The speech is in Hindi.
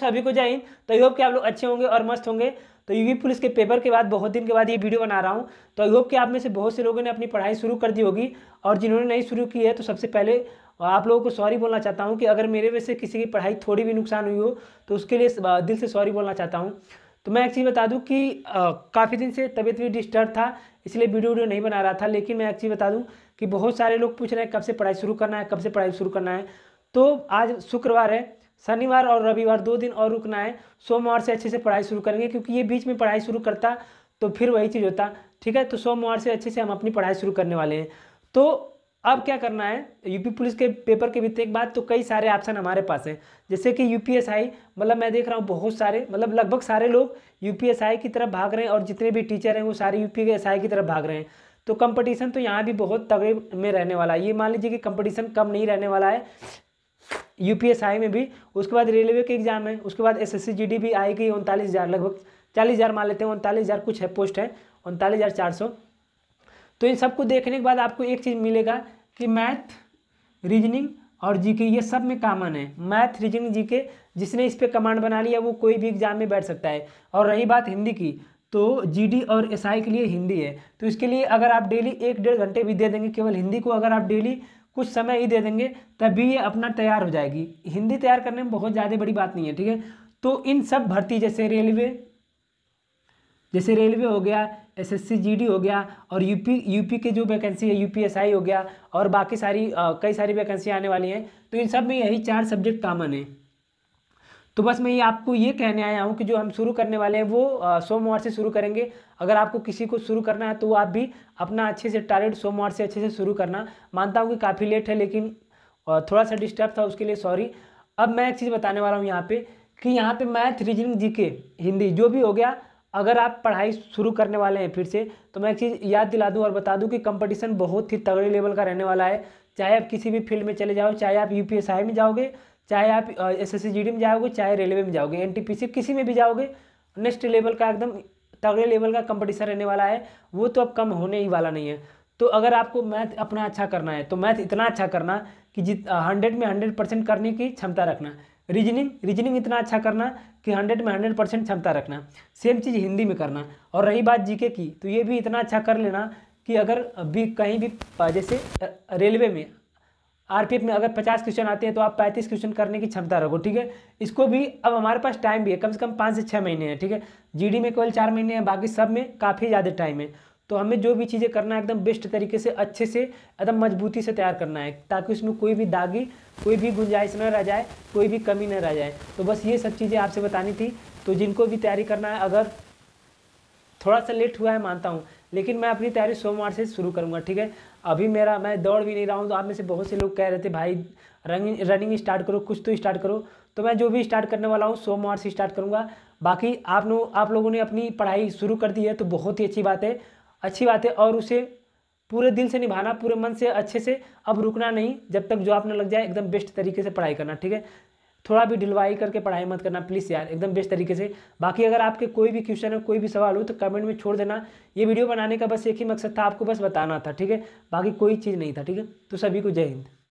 सभी को जय हिंद तो आई होप कि आप लोग अच्छे होंगे और मस्त होंगे तो यूपी पुलिस के पेपर के बाद बहुत दिन के बाद ये वीडियो बना रहा हूँ तो आई होप कि आप में से बहुत से लोगों ने अपनी पढ़ाई शुरू कर दी होगी और जिन्होंने नहीं शुरू की है तो सबसे पहले आप लोगों को सॉरी बोलना चाहता हूँ कि अगर मेरे वजह से किसी की पढ़ाई थोड़ी भी नुकसान हुई हो तो उसके लिए दिल से सॉरी बोलना चाहता हूँ तो मैं एक चीज़ बता दूं कि काफ़ी दिन से तबीयत भी डिस्टर्ब था इसलिए वीडियो वीडियो नहीं बना रहा था लेकिन मैं एक चीज़ बता दूं कि बहुत सारे लोग पूछ रहे हैं कब से पढ़ाई शुरू करना है कब से पढ़ाई शुरू करना है तो आज शुक्रवार है शनिवार और रविवार दो दिन और रुकना है सोमवार से अच्छे से पढ़ाई शुरू करेंगे क्योंकि ये बीच में पढ़ाई शुरू करता तो फिर वही चीज़ होता ठीक है तो सोमवार से अच्छे से हम अपनी पढ़ाई शुरू करने वाले हैं तो अब क्या करना है यूपी पुलिस के पेपर के बीते एक बात तो कई सारे ऑप्शन हमारे पास हैं जैसे कि यूपीएसआई मतलब मैं देख रहा हूँ बहुत सारे मतलब लगभग सारे लोग यूपीएसआई की तरफ भाग रहे हैं और जितने भी टीचर हैं वो सारे यूपीएसआई की तरफ भाग रहे हैं तो कंपटीशन तो यहाँ भी बहुत तगड़े में रहने वाला है ये मान लीजिए कि कंपटीशन कम नहीं रहने वाला है यूपीएसआई में भी उसके बाद रेलवे के एग्जाम है उसके बाद एसएससी जीडी भी आएगी उनतालीस हज़ार लगभग चालीस हज़ार मान लेते हैं उनतालीस हज़ार कुछ है पोस्ट है उनतालीस हज़ार चार सौ तो इन सबको देखने के बाद आपको एक चीज़ मिलेगा कि मैथ रीजनिंग और जीके ये सब में कामन है मैथ रीजनिंग जीके जिसने इस पर कमांड बना लिया वो कोई भी एग्जाम में बैठ सकता है और रही बात हिंदी की तो जीडी और एसआई के लिए हिंदी है तो इसके लिए अगर आप डेली एक डेढ़ घंटे भी दे देंगे केवल हिंदी को अगर आप डेली कुछ समय ही दे देंगे तभी ये अपना तैयार हो जाएगी हिंदी तैयार करने में बहुत ज़्यादा बड़ी बात नहीं है ठीक है तो इन सब भर्ती जैसे रेलवे जैसे रेलवे हो गया एसएससी जीडी हो गया और यूपी यूपी के जो वैकेंसी है यूपीएसआई हो गया और बाकी सारी आ, कई सारी वैकेंसी आने वाली हैं तो इन सब में यही चार सब्जेक्ट कॉमन है तो बस मैं ये आपको ये कहने आया हूँ कि जो हम शुरू करने वाले हैं वो सोमवार से शुरू करेंगे अगर आपको किसी को शुरू करना है तो आप भी अपना अच्छे से टारगेट सोमवार से अच्छे से शुरू करना मानता हूँ कि काफ़ी लेट है लेकिन थोड़ा सा डिस्टर्ब था उसके लिए सॉरी अब मैं एक चीज़ बताने वाला हूँ यहाँ पर कि यहाँ पर मैथ रीजनिंग जी के हिंदी जो भी हो गया अगर आप पढ़ाई शुरू करने वाले हैं फिर से तो मैं एक चीज़ याद दिला दूँ और बता दूँ कि कंपटीशन बहुत ही तगड़े लेवल का रहने वाला है चाहे आप किसी भी फील्ड में चले जाओ चाहे आप यू में जाओगे चाहे आप एस एस में जाओगे चाहे रेलवे में जाओगे एन किसी में भी जाओगे नेक्स्ट लेवल का एकदम तगड़े लेवल का कंपटीशन रहने वाला है वो तो अब कम होने ही वाला नहीं है तो अगर आपको मैथ अपना अच्छा करना है तो मैथ इतना अच्छा करना कि जित हंड्रेड में हंड्रेड परसेंट करने की क्षमता रखना रीजनिंग रीजनिंग इतना अच्छा करना कि हंड्रेड में हंड्रेड परसेंट क्षमता रखना सेम चीज़ हिंदी में करना और रही बात जीके की तो ये भी इतना अच्छा कर लेना कि अगर भी कहीं भी जैसे रेलवे में आरपीएफ में अगर 50 क्वेश्चन आते हैं तो आप 35 क्वेश्चन करने की क्षमता रखो ठीक है इसको भी अब हमारे पास टाइम भी है कम से कम पाँच से छः महीने हैं ठीक है जीडी में केवल चार महीने हैं बाकी सब में काफ़ी ज़्यादा टाइम है तो हमें जो भी चीज़ें करना है एकदम बेस्ट तरीके से अच्छे से एकदम मजबूती से तैयार करना है ताकि उसमें कोई भी दागी कोई भी गुंजाइश न रह जाए कोई भी कमी न रह जाए तो बस ये सब चीज़ें आपसे बतानी थी तो जिनको भी तैयारी करना है अगर थोड़ा सा लेट हुआ है मानता हूँ लेकिन मैं अपनी तैयारी सोमवार से शुरू करूंगा ठीक है अभी मेरा मैं दौड़ भी नहीं रहा हूँ तो आप में से बहुत से लोग कह रहे थे भाई रनिंग रनिंग स्टार्ट करो कुछ तो स्टार्ट करो तो मैं जो भी स्टार्ट करने वाला हूँ सोमवार से स्टार्ट करूँगा बाकी आप लोग आप लोगों ने अपनी पढ़ाई शुरू कर दी है तो बहुत ही अच्छी बात है अच्छी बात है और उसे पूरे दिल से निभाना पूरे मन से अच्छे से अब रुकना नहीं जब तक जो आपने लग जाए एकदम बेस्ट तरीके से पढ़ाई करना ठीक है थोड़ा भी डिलवाई करके पढ़ाई मत करना प्लीज़ यार एकदम बेस्ट तरीके से बाकी अगर आपके कोई भी क्वेश्चन है कोई भी सवाल हो तो कमेंट में छोड़ देना ये वीडियो बनाने का बस एक ही मकसद था आपको बस बताना था ठीक है बाकी कोई चीज़ नहीं था ठीक है तो सभी को जय हिंद